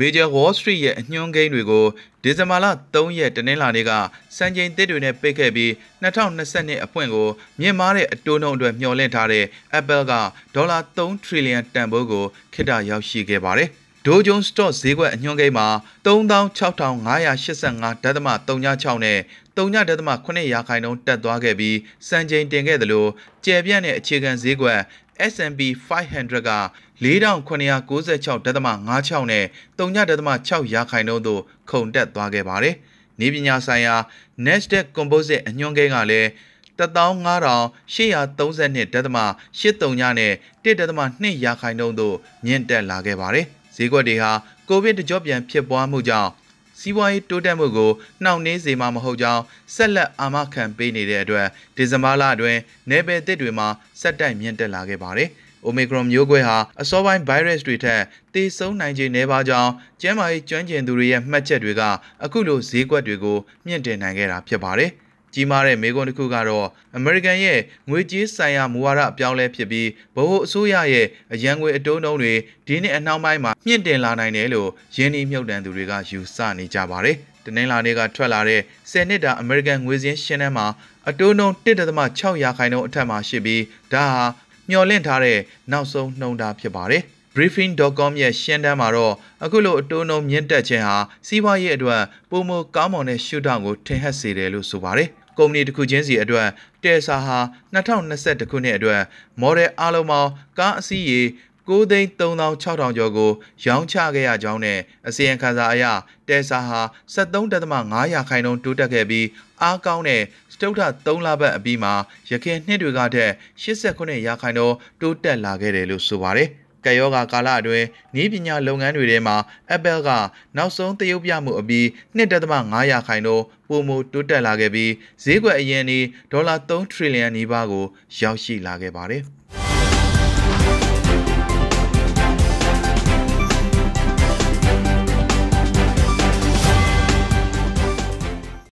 Major Wall Street ရဲ့အညွှန်းကိန်းတွေကိုဒီဇင်ဘာလ3ရက်တနင်္လာနေ့ကစံချိန်သစ်တွေနဲ့ပိတ်ခဲ့ပြီး2022အပွင့်ကိုမြင့်မားတဲ့အတိုးနှုန်းအတွက်မျှော်လင့်ထားတဲ့ Apple ကဒေါ်လာ3 trillion တန်ဖိုးကိုခေတ္တရောက်ရှိခဲ့ပါတယ်။ဒိုဂျုံစတော့ဈေးကွက်အညွှန်းကိန်းမှာ36,585.36နဲ့3.8ရာခိုင်နှုန်းတက်သွားခဲ့ပြီးစံချိန်တင်ခဲ့သလိုကျယ်ပြန့်တဲ့အခြေခံဈေးကွက် S&P 500က4996.56နဲ့3.6ရာခိုင်နှုန်းသို့ခုန်တက်သွားခဲ့ပါတယ်။နေပညာဆိုင်ရာ Nasdaq Composite အညွှန်းကိန်းကလည်း15832.83ညနဲ့1.2ရာခိုင်နှုန်းသို့မြင့်တက်လာခဲ့ပါတယ်။ဈေးကွက်တွေဟာကိုဗစ်တကြောပြန်ဖြစ်ပွားမှုကြောင့်စီးပွားရေးတိုးတက်မှုကိုနှောင့်နှေးစေမှာမဟုတ်ကြောင်းဆက်လက်အာမခံပေးနေတဲ့အတွက်ဒီဇင်ဘာလအတွင်းနယ်ပယ်သစ်တွေမှာဆက်တိုက်မြင့်တက်လာခဲ့ပါတယ်။။ Omicron မျိုးကွဲဟာအစောပိုင်း virus တွေထက်သေဆုံးနိုင်ခြေနည်းပါးကြောင်းကျန်းမာရေးကျွမ်းကျင်သူတွေရဲ့မှတ်ချက်တွေကအခုလိုဈေးကွက်တွေကိုမြင့်တင်နိုင်ခဲ့တာဖြစ်ပါတယ်။ကြီးမားတဲ့မေးခွန်းတစ်ခုကတော့အမေရိကန်ရဲ့ငွေကြေးဆိုင်ရာမူဝါဒအပြောင်းလဲဖြစ်ပြီးဗဟိုအစိုးရရဲ့အရန်ငွေအတုံးတုံးတွေဒီနှစ်အနှောင်းပိုင်းမှာမြင့်တင်လာနိုင်တယ်လို့ရင်းနှီးမြှုပ်နှံသူတွေကယူဆနေကြပါတယ်။တနင်္လာနေ့ကထွက်လာတဲ့10နှစ်တာအမေရိကန်ငွေစင်းရှင်းနှန်းမှာ အတုံးတုံး1.6ရာခိုင်နှုန်းအထက်မှာရှိပြီးဒါဟာမျှော်လင့်ထားတဲ့နောက်ဆုံးနှုန်းတာဖြစ်ပါတယ်။ briefing.com ရဲ့ရှင်းတန်းမှာတော့အခုလိုအတိုးနှုန်းမြင့်တက်ခြင်းဟာစီးပွားရေးအတွက်ပုံမကောင်းမွန်တဲ့ရှုထောင့်ကိုထင်ဟပ်စေတယ်လို့ဆိုပါတယ်ကုမ္ပဏီတစ်ခုချင်းစီအတွက်တယ်ဆာဟာ2020ခုနှစ်အတွက် model အလုံးပေါင်းကားအစီးရေ9,3600ကျော်ကိုရောင်းချခဲ့ရကြောင်းနဲ့အစီရင်ခံစာအရတယ်ဆာဟာ73.5ရာခိုင်နှုန်းတိုးတက်ခဲ့ပြီးအားကောင်းတဲ့စတုထ3လပတ်အပြီးမှာရခင်နှစ်တွေကထက်89ရာခိုင်နှုန်းတိုးတက်လာခဲ့တယ်လို့ဆိုပါတယ်။ကယောဂါကာလအတွင်းနည်းပညာလုပ်ငန်းတွေထဲမှာ Apple ကနောက်ဆုံးသရုပ်ပြမှုအပြီး1.5%ခိုင်နှုန်းပိုမိုတိုးတက်လာခဲ့ပြီးဈေးကွက်အရင်နေဒေါ်လာ3 trillion နီးပါးကိုရောက်ရှိလာခဲ့ပါတယ်။